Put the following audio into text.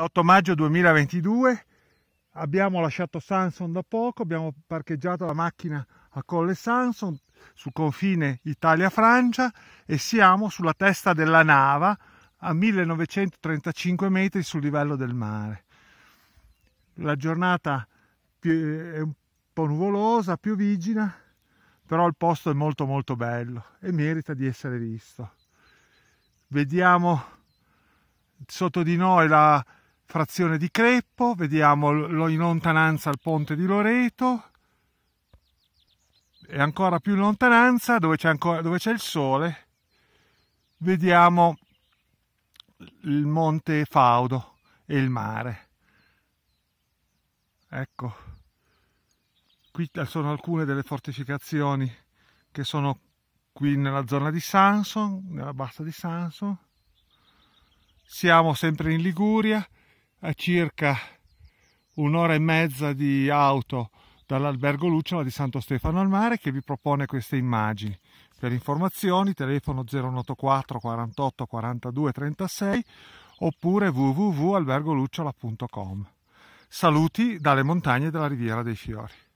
8 maggio 2022 abbiamo lasciato Sanson da poco, abbiamo parcheggiato la macchina a Colle Sanson sul confine Italia-Francia e siamo sulla testa della Nava a 1935 metri sul livello del mare. La giornata è un po' nuvolosa, piovigina, però il posto è molto molto bello e merita di essere visto. Vediamo sotto di noi la, frazione di Creppo, vediamo in lontananza il ponte di Loreto e ancora più in lontananza dove c'è, il sole vediamo il monte Faudo e il mare. Ecco, qui sono alcune delle fortificazioni che sono qui nella zona di Sanson, nella bassa di Sanson. Siamo sempre in Liguria, a circa un'ora e mezza di auto dall'albergo Lucciola di Santo Stefano al Mare che vi propone queste immagini. Per informazioni telefono 084 48 42 36 oppure www.albergolucciola.com. Saluti dalle montagne della Riviera dei Fiori.